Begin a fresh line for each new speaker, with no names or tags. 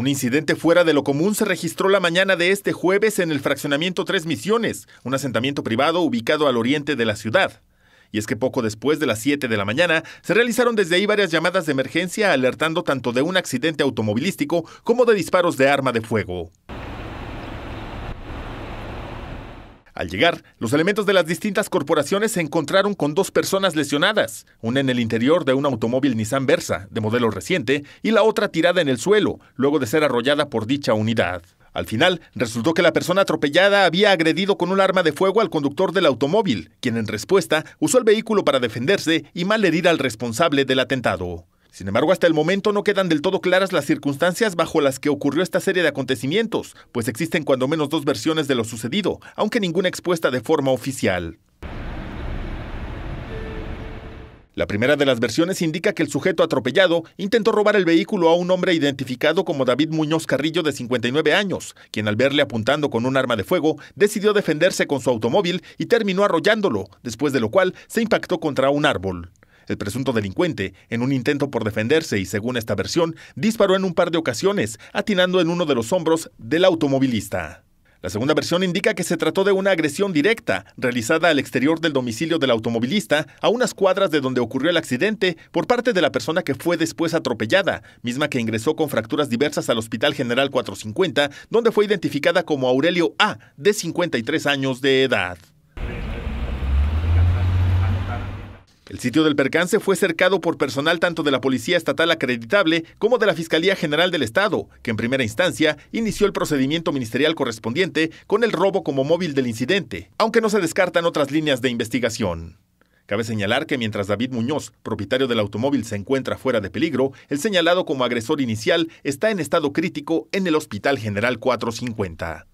Un incidente fuera de lo común se registró la mañana de este jueves en el fraccionamiento Tres Misiones, un asentamiento privado ubicado al oriente de la ciudad. Y es que poco después de las 7 de la mañana se realizaron desde ahí varias llamadas de emergencia alertando tanto de un accidente automovilístico como de disparos de arma de fuego. Al llegar, los elementos de las distintas corporaciones se encontraron con dos personas lesionadas, una en el interior de un automóvil Nissan Versa, de modelo reciente, y la otra tirada en el suelo, luego de ser arrollada por dicha unidad. Al final, resultó que la persona atropellada había agredido con un arma de fuego al conductor del automóvil, quien en respuesta usó el vehículo para defenderse y malherir al responsable del atentado. Sin embargo, hasta el momento no quedan del todo claras las circunstancias bajo las que ocurrió esta serie de acontecimientos, pues existen cuando menos dos versiones de lo sucedido, aunque ninguna expuesta de forma oficial. La primera de las versiones indica que el sujeto atropellado intentó robar el vehículo a un hombre identificado como David Muñoz Carrillo de 59 años, quien al verle apuntando con un arma de fuego, decidió defenderse con su automóvil y terminó arrollándolo, después de lo cual se impactó contra un árbol. El presunto delincuente, en un intento por defenderse y según esta versión, disparó en un par de ocasiones, atinando en uno de los hombros del automovilista. La segunda versión indica que se trató de una agresión directa, realizada al exterior del domicilio del automovilista, a unas cuadras de donde ocurrió el accidente, por parte de la persona que fue después atropellada, misma que ingresó con fracturas diversas al Hospital General 450, donde fue identificada como Aurelio A, de 53 años de edad. El sitio del percance fue cercado por personal tanto de la Policía Estatal acreditable como de la Fiscalía General del Estado, que en primera instancia inició el procedimiento ministerial correspondiente con el robo como móvil del incidente, aunque no se descartan otras líneas de investigación. Cabe señalar que mientras David Muñoz, propietario del automóvil, se encuentra fuera de peligro, el señalado como agresor inicial está en estado crítico en el Hospital General 450.